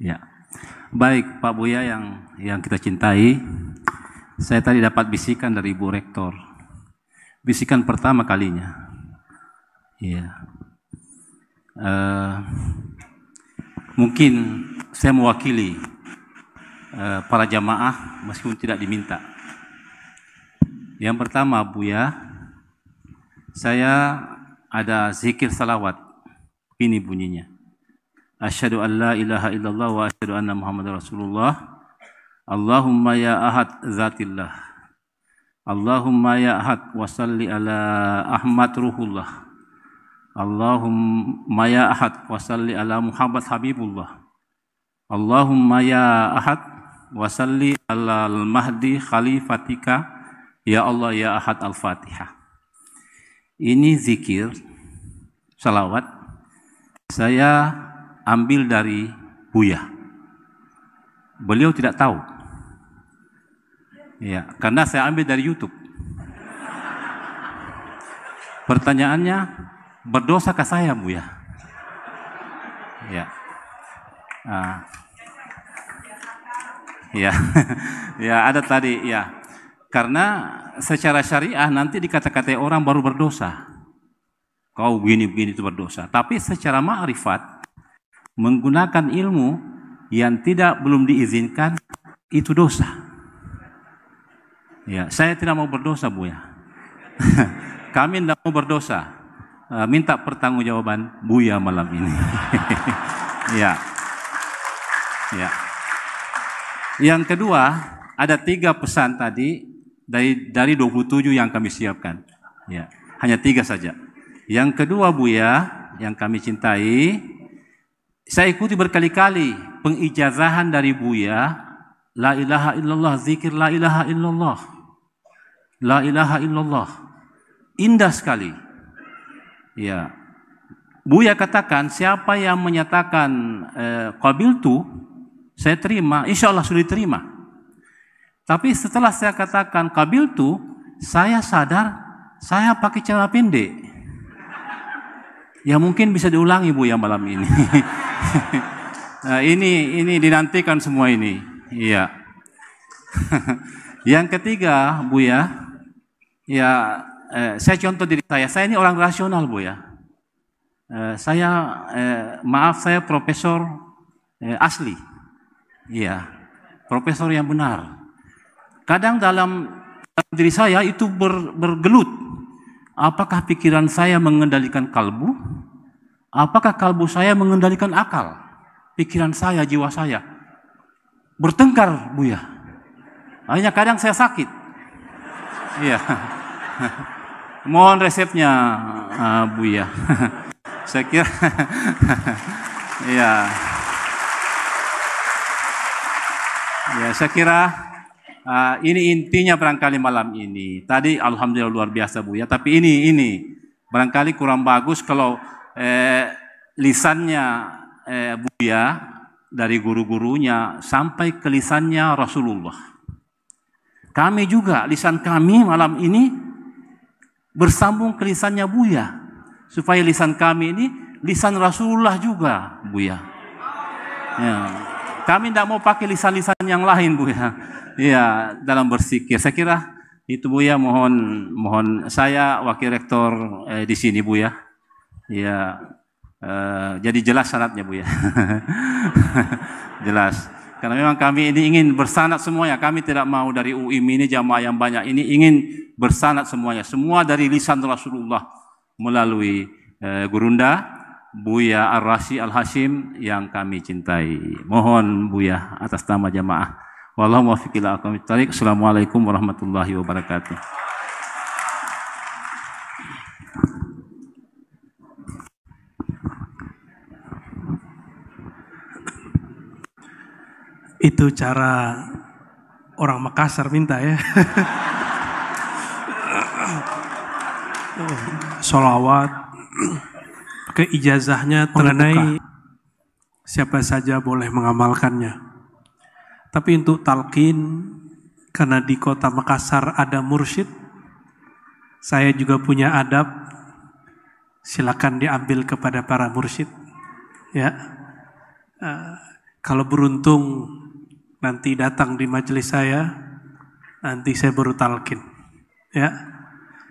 Ya. Baik, Pak Buya yang yang kita cintai, saya tadi dapat bisikan dari Ibu Rektor. Bisikan pertama kalinya. Iya. Uh, mungkin saya mewakili uh, para jamaah meskipun tidak diminta. Yang pertama, Buya, saya ada zikir salawat. Ini bunyinya. Asyhadu an la ilaha illallah wa asyhadu anna Muhammadar Rasulullah. Allahumma ya ahad zatillah. Allahumma ya ahad wa salli ala Ahmad ruhullah. Allahumma ya ahad wa salli ala Muhammad habibullah. Allahumma ya ahad wa salli ala al-mahdi khalifatika. Ya Allah ya ahad al-Fatihah. Ini zikir salawat saya ambil dari Buya. Beliau tidak tahu. Ya, karena saya ambil dari YouTube. Pertanyaannya, berdosa ke saya Buya? Ya. Ah. Ya. ya, ada tadi ya. Karena secara syariah nanti dikata kata orang baru berdosa. Kau begini-begini itu berdosa. Tapi secara ma'rifat menggunakan ilmu yang tidak belum diizinkan itu dosa. Ya, saya tidak mau berdosa, Bu ya. Kami tidak mau berdosa. Eh, minta pertanggungjawaban bu ya malam ini. ya. Ya. Yang kedua, ada tiga pesan tadi dari dari 27 yang kami siapkan. Ya, hanya tiga saja. Yang kedua, bu ya, yang kami cintai, saya ikuti berkali-kali pengijazahan dari Buya, La ilaha illallah, zikir la ilaha illallah. La ilaha illallah. Indah sekali. Ya. Buya katakan, siapa yang menyatakan eh, tu, saya terima, insya Allah sudah diterima. Tapi setelah saya katakan qabil tu, saya sadar saya pakai celana pendek. Ya mungkin bisa diulangi Bu ya malam ini. nah, ini ini dinantikan semua ini. Iya. yang ketiga Bu ya, ya eh, saya contoh diri saya. Saya ini orang rasional Bu ya. Eh, saya eh, maaf saya profesor eh, asli. Iya. Profesor yang benar. Kadang dalam, dalam diri saya itu ber, bergelut Apakah pikiran saya mengendalikan kalbu? Apakah kalbu saya mengendalikan akal? Pikiran saya, jiwa saya. Bertengkar, bu ya. Hanya kadang saya sakit. Iya. Mohon resepnya, uh, ya. saya kira... Iya. Ya, saya kira Ah, ini intinya barangkali malam ini. Tadi alhamdulillah luar biasa Bu ya, tapi ini ini barangkali kurang bagus kalau eh, lisannya eh, Bu ya dari guru-gurunya sampai ke lisannya Rasulullah. Kami juga lisan kami malam ini bersambung ke lisannya Buya supaya lisan kami ini lisan Rasulullah juga Buya. Ya. Kami tidak mau pakai lisan-lisan yang lain Buya. Iya, dalam bersikir. Saya kira itu Bu ya mohon mohon saya wakil rektor eh, di sini Bu ya. Iya. Eh, jadi jelas syaratnya Bu ya. jelas. Karena memang kami ini ingin bersanat semuanya. Kami tidak mau dari UIM ini jamaah yang banyak ini ingin bersanat semuanya. Semua dari lisan Rasulullah melalui eh, Gurunda, Buya Ar-Rashi Al-Hashim yang kami cintai. Mohon Buya atas nama jamaah Wallahu Assalamualaikum warahmatullahi wabarakatuh. Itu cara orang Makassar minta ya. Solawat. Ke ijazahnya mengenai siapa saja boleh mengamalkannya. Tapi untuk talqin karena di kota Makassar ada mursyid, saya juga punya adab. Silakan diambil kepada para mursyid. Ya. Uh, kalau beruntung nanti datang di majelis saya, nanti saya baru talqin. Ya.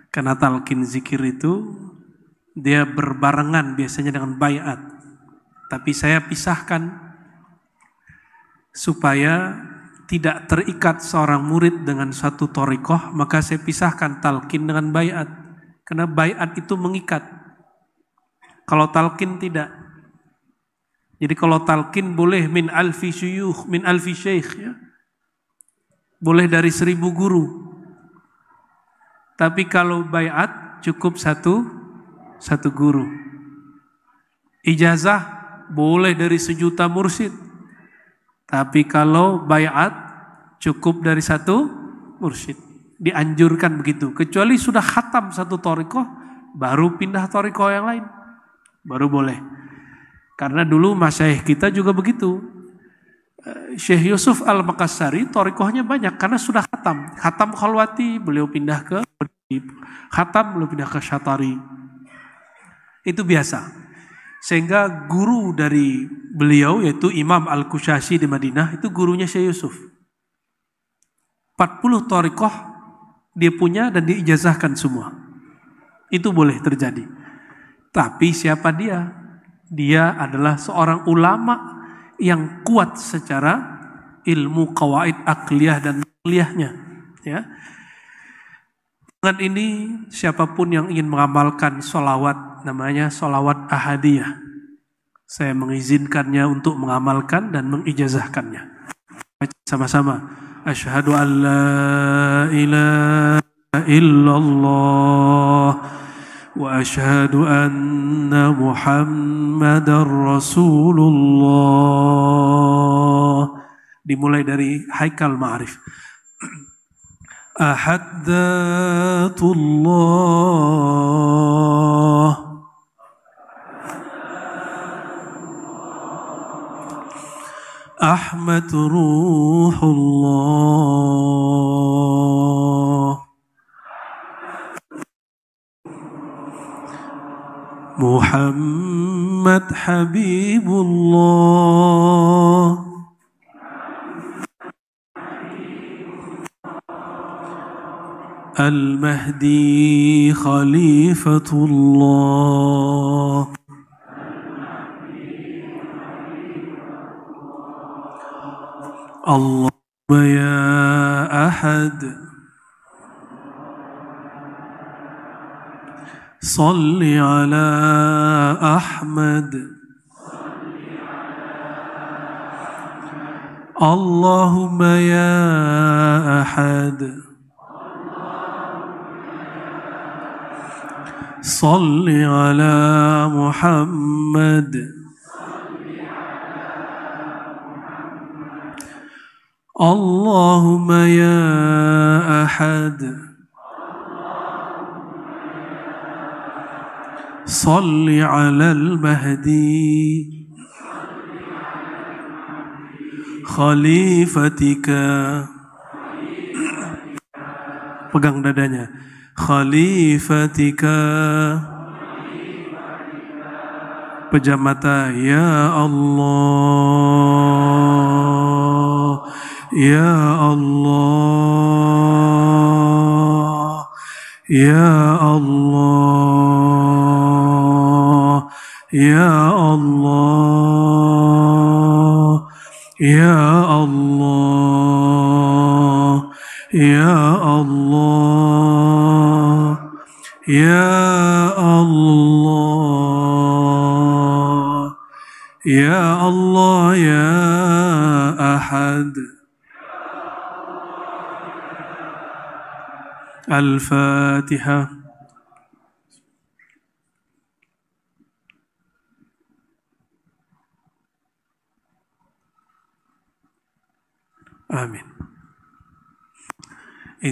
Karena talqin zikir itu dia berbarengan biasanya dengan bayat. Tapi saya pisahkan supaya tidak terikat seorang murid dengan satu torikoh, maka saya pisahkan talkin dengan bayat. Karena bayat itu mengikat. Kalau talkin tidak. Jadi kalau talkin boleh min alfi syuyuh, min alfi syekh. Ya. Boleh dari seribu guru. Tapi kalau bayat cukup satu, satu guru. Ijazah boleh dari sejuta mursid tapi kalau bayat cukup dari satu mursyid. Dianjurkan begitu. Kecuali sudah khatam satu toriko, baru pindah toriko yang lain. Baru boleh. Karena dulu masyaih kita juga begitu. Eh, Syekh Yusuf Al-Makassari torikohnya banyak karena sudah khatam. Khatam Khalwati beliau pindah ke Khatam beliau pindah ke Syatari. Itu biasa. Sehingga guru dari beliau yaitu Imam Al-Kushashi di Madinah itu gurunya Syekh Yusuf. 40 torikoh dia punya dan diijazahkan semua. Itu boleh terjadi. Tapi siapa dia? Dia adalah seorang ulama yang kuat secara ilmu kawaid akliyah dan akliyahnya. Ya. Dengan ini siapapun yang ingin mengamalkan solawat namanya solawat ahadiyah. Saya mengizinkannya untuk mengamalkan dan mengijazahkannya. Sama-sama. Asyhadu an la ilaha illallah wa asyhadu anna Muhammadar Rasulullah. Dimulai dari Haikal Ma'arif. أحدات الله أحمد روح الله محمد حبيب الله المهدي خليفة الله اللهم يا أحد صل على أحمد اللهم يا أحد صل على محمد اللهم يا أحد صل على المهدي خليفتك pegang dadanya خليفتك بجمتا يا الله يا الله يا الله يا الله يا الله Ya Allah Ya Allah Ya Ahad Al Fatiha, Amin.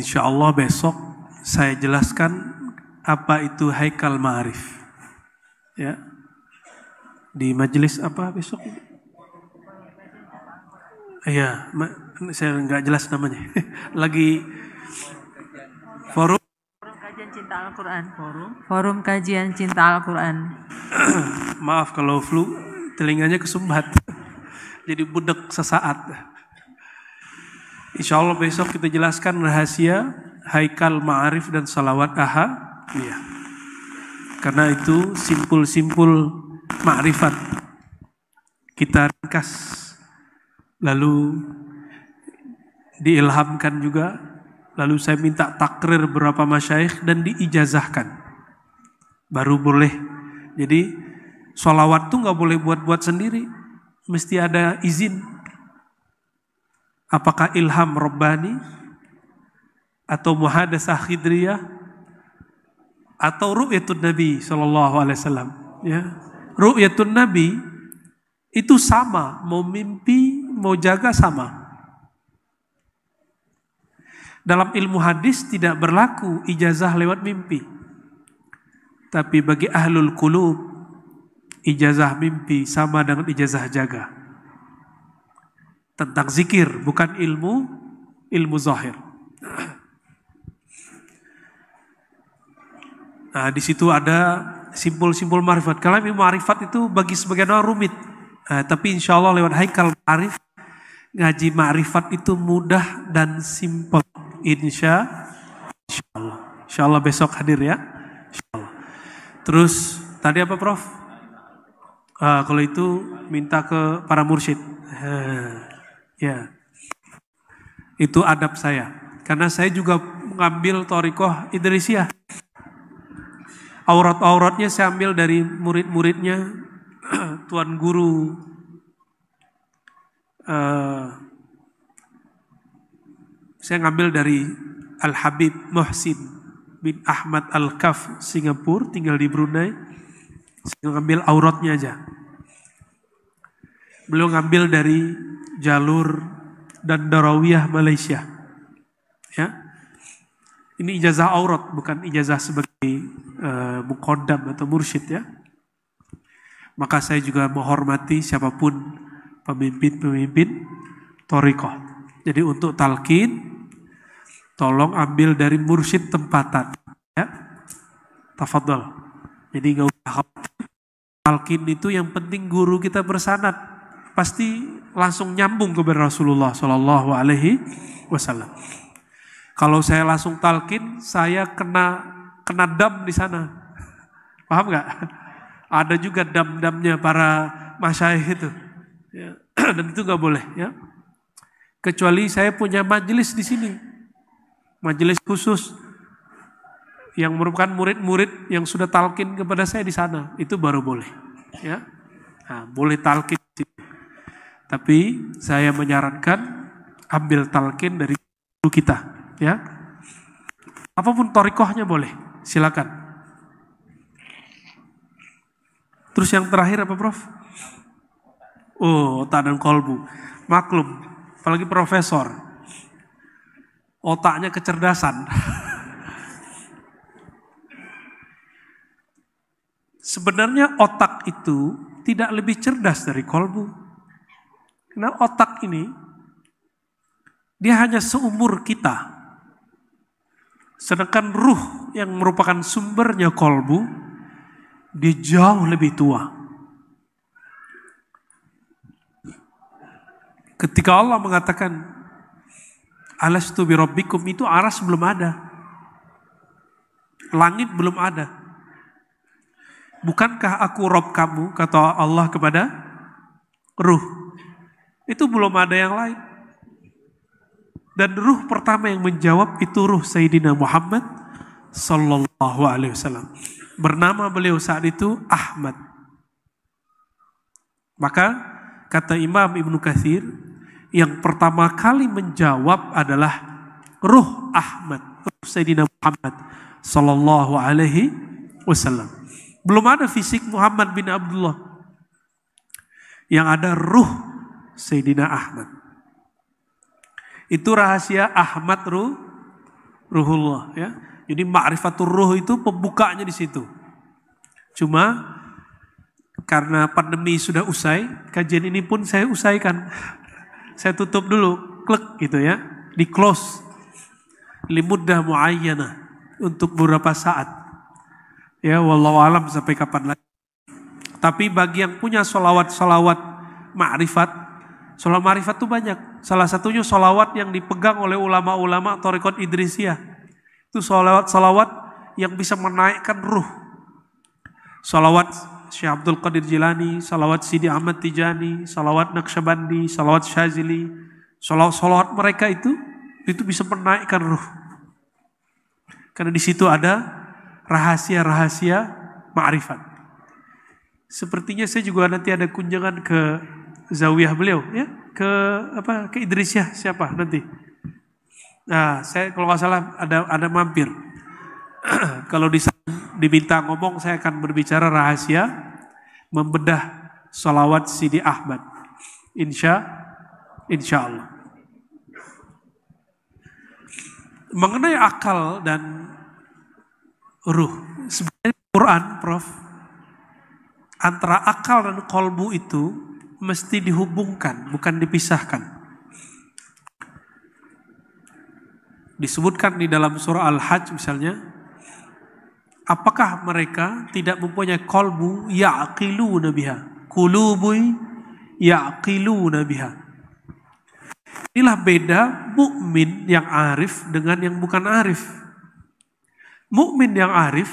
شاء الله besok saya jelaskan apa itu Haikal Ma'arif. Ya. Di majelis apa besok? Iya, saya nggak jelas namanya. Lagi forum kajian cinta Al-Quran. Forum forum kajian cinta Al-Quran. Maaf kalau flu, telinganya kesumbat. Jadi budek sesaat. Insya Allah besok kita jelaskan rahasia Haikal Ma'arif dan Salawat Aha Iya. Karena itu simpul-simpul makrifat kita ringkas lalu diilhamkan juga lalu saya minta takrir berapa masyaikh dan diijazahkan baru boleh jadi sholawat tuh nggak boleh buat-buat sendiri mesti ada izin apakah ilham robbani atau muhadasah khidriyah atau ru'yatun Nabi Shallallahu Alaihi Wasallam. Ya. Ru'yatun Nabi itu sama, mau mimpi, mau jaga sama. Dalam ilmu hadis tidak berlaku ijazah lewat mimpi. Tapi bagi ahlul kulub, ijazah mimpi sama dengan ijazah jaga. Tentang zikir, bukan ilmu, ilmu zahir. Nah, di situ ada simpul-simpul marifat. kalau ilmu marifat itu bagi sebagian orang rumit. Nah, tapi insya Allah lewat haikal marif, ngaji marifat itu mudah dan simpel Insya, insya Allah. Insya Allah besok hadir ya. Insya Allah. Terus tadi apa Prof? Uh, kalau itu minta ke para mursyid. Uh, ya. Yeah. Itu adab saya. Karena saya juga mengambil torikoh Idrisiyah. Aurat-auratnya saya ambil dari murid-muridnya, tuan guru, uh, saya ngambil dari Al Habib Muhsin bin Ahmad Al Kaf Singapura, tinggal di Brunei. Saya ngambil auratnya aja. Beliau ngambil dari jalur dan darawiyah Malaysia. Ya. Ini ijazah aurat bukan ijazah sebagai uh, eh, mukodam atau mursyid ya. Maka saya juga menghormati siapapun pemimpin-pemimpin toriko Jadi untuk talqin, tolong ambil dari mursyid tempatan. Ya. Tafadol. Jadi nggak usah Talqin itu yang penting guru kita bersanat. Pasti langsung nyambung ke Rasulullah Shallallahu Alaihi Wasallam. Kalau saya langsung talqin, saya kena kena dam di sana. Paham nggak? Ada juga dam-damnya para masyaih itu. Ya. Dan itu nggak boleh. Ya. Kecuali saya punya majelis di sini. Majelis khusus yang merupakan murid-murid yang sudah talkin kepada saya di sana. Itu baru boleh. Ya. Nah, boleh talkin Tapi saya menyarankan ambil talkin dari guru kita. Ya. Apapun torikohnya boleh Silakan. Terus yang terakhir apa Prof? Oh, otak dan kolbu. Maklum, apalagi profesor. Otaknya kecerdasan. Sebenarnya otak itu tidak lebih cerdas dari kolbu. Karena otak ini, dia hanya seumur kita. Sedangkan ruh yang merupakan sumbernya kolbu, dia jauh lebih tua. Ketika Allah mengatakan, Alastu birabbikum itu aras belum ada. Langit belum ada. Bukankah aku Rob kamu, kata Allah kepada ruh. Itu belum ada yang lain. Dan ruh pertama yang menjawab itu ruh Sayyidina Muhammad sallallahu alaihi wasallam. Bernama beliau saat itu Ahmad. Maka kata Imam Ibnu Katsir, yang pertama kali menjawab adalah ruh Ahmad, ruh Sayyidina Muhammad sallallahu alaihi wasallam. Belum ada fisik Muhammad bin Abdullah. Yang ada ruh Sayyidina Ahmad. Itu rahasia Ahmad Ruh, Ruhullah ya. Jadi ma'rifatul ruh itu pembukanya di situ. Cuma karena pandemi sudah usai, kajian ini pun saya usaikan. saya tutup dulu, klik gitu ya, di close. Limudah muayyana untuk beberapa saat. Ya, wallahu alam sampai kapan lagi. Tapi bagi yang punya solawat-solawat ma'rifat, Sholat marifat tuh banyak. Salah satunya sholawat yang dipegang oleh ulama-ulama Torikot Idrisiyah. Itu sholawat solawat yang bisa menaikkan ruh. Sholawat Syekh Abdul Qadir Jilani, sholawat Sidi Ahmad Tijani, sholawat Naqsyabandi, sholawat Syazili. Sholawat-sholawat mereka itu, itu bisa menaikkan ruh. Karena di situ ada rahasia-rahasia ma'rifat. Sepertinya saya juga nanti ada kunjungan ke zawiyah beliau ya ke apa ke Idrisyah siapa nanti nah saya kalau nggak salah ada ada mampir kalau di, diminta ngomong saya akan berbicara rahasia membedah salawat Sidi Ahmad insya insya Allah mengenai akal dan ruh sebenarnya Quran Prof antara akal dan kolbu itu mesti dihubungkan, bukan dipisahkan. Disebutkan di dalam surah Al-Hajj misalnya, apakah mereka tidak mempunyai kolbu yaqilu nabiha, kulubui yaqilu nabiha. Inilah beda mukmin yang arif dengan yang bukan arif. Mukmin yang arif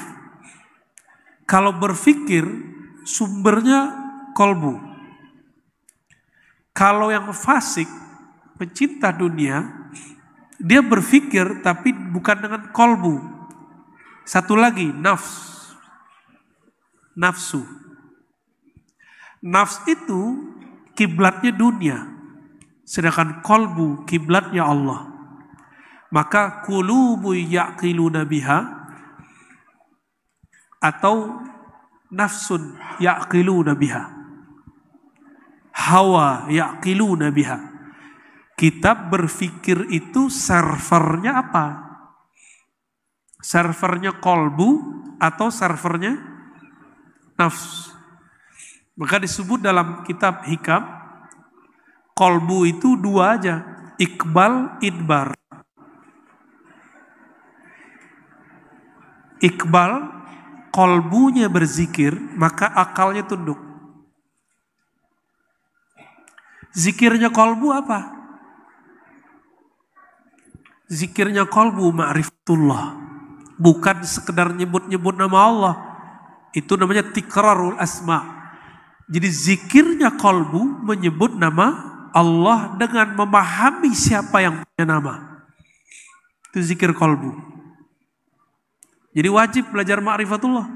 kalau berfikir sumbernya kolbu, kalau yang fasik, pencinta dunia, dia berpikir tapi bukan dengan kolbu. Satu lagi, nafs. Nafsu. Nafs itu kiblatnya dunia. Sedangkan kolbu kiblatnya Allah. Maka kulubu yakilu nabiha atau nafsun yakilu nabiha hawa Yakilu Nabiha. Kitab berfikir itu servernya apa? Servernya kolbu atau servernya nafs. Maka disebut dalam kitab hikam, kolbu itu dua aja, ikbal, idbar. Ikbal, kolbunya berzikir, maka akalnya tunduk. Zikirnya kolbu apa? Zikirnya kolbu ma'rifatullah. Bukan sekedar nyebut-nyebut nama Allah. Itu namanya tikrarul asma. Jadi zikirnya kolbu menyebut nama Allah dengan memahami siapa yang punya nama. Itu zikir kolbu. Jadi wajib belajar ma'rifatullah.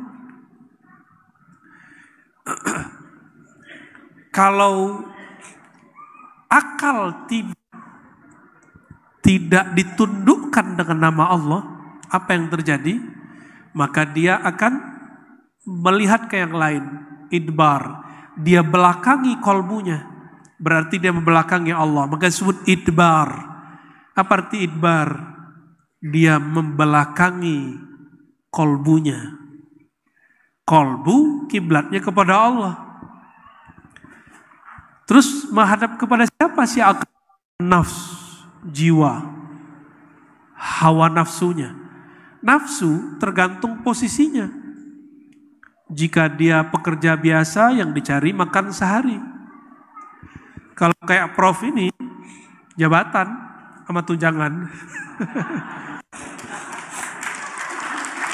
Kalau akal tidak ditundukkan dengan nama Allah, apa yang terjadi? Maka dia akan melihat ke yang lain, idbar. Dia belakangi kolbunya. Berarti dia membelakangi Allah. Maka disebut idbar. Apa arti idbar? Dia membelakangi kolbunya. Kolbu kiblatnya kepada Allah. Terus menghadap kepada siapa si akal? Nafs, jiwa, hawa nafsunya. Nafsu tergantung posisinya. Jika dia pekerja biasa yang dicari makan sehari. Kalau kayak prof ini, jabatan sama tunjangan.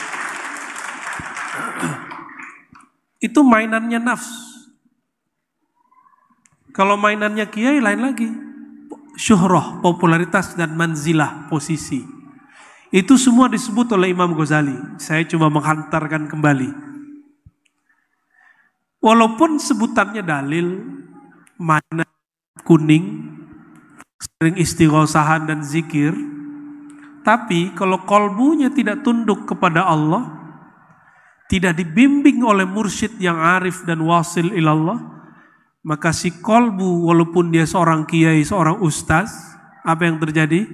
Itu mainannya nafsu kalau mainannya kiai lain lagi. syuhroh popularitas dan manzilah, posisi. Itu semua disebut oleh Imam Ghazali. Saya cuma menghantarkan kembali. Walaupun sebutannya dalil, mana kuning, sering istighosahan dan zikir, tapi kalau kolbunya tidak tunduk kepada Allah, tidak dibimbing oleh mursyid yang arif dan wasil ilallah, maka si kolbu walaupun dia seorang kiai, seorang ustaz, apa yang terjadi?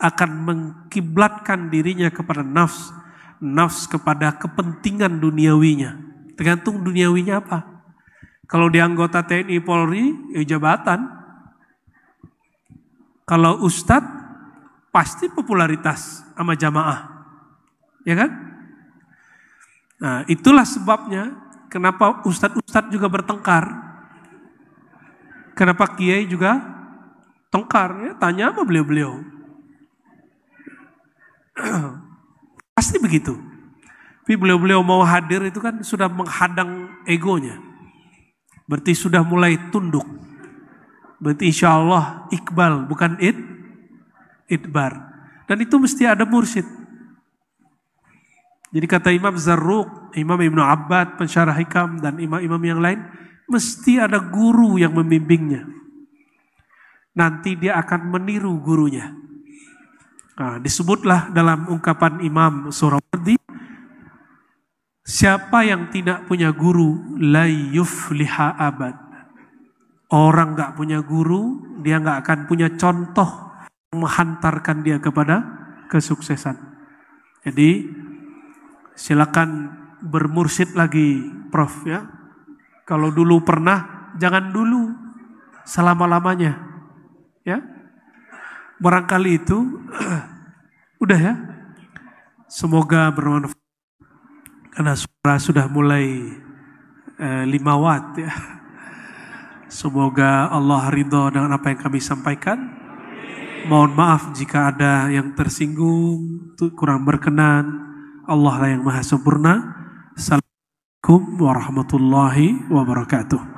Akan mengkiblatkan dirinya kepada nafs. Nafs kepada kepentingan duniawinya. Tergantung duniawinya apa. Kalau di anggota TNI Polri, ya jabatan. Kalau ustaz, pasti popularitas sama jamaah. Ya kan? Nah, itulah sebabnya Kenapa ustad-ustad juga bertengkar? Kenapa kiai juga tengkar? Ya, tanya sama beliau-beliau. Pasti begitu. Tapi beliau-beliau mau hadir itu kan sudah menghadang egonya. Berarti sudah mulai tunduk. Berarti insya Allah Iqbal bukan Id, Idbar. Dan itu mesti ada mursyid. Jadi kata Imam Zarruq, Imam Ibnu Abbad, pensyarah hikam, dan imam-imam yang lain, mesti ada guru yang membimbingnya. Nanti dia akan meniru gurunya. Nah, disebutlah dalam ungkapan Imam Surawardi, siapa yang tidak punya guru, layuf liha abad. Orang nggak punya guru, dia nggak akan punya contoh menghantarkan dia kepada kesuksesan. Jadi Silakan bermursid lagi, Prof ya. Kalau dulu pernah, jangan dulu selama-lamanya. Ya. Barangkali itu udah ya. Semoga bermanfaat. Karena suara sudah mulai eh, lima watt ya. Semoga Allah ridho dengan apa yang kami sampaikan. Mohon maaf jika ada yang tersinggung, kurang berkenan. Allah lah yang maha sempurna. Assalamualaikum warahmatullahi wabarakatuh.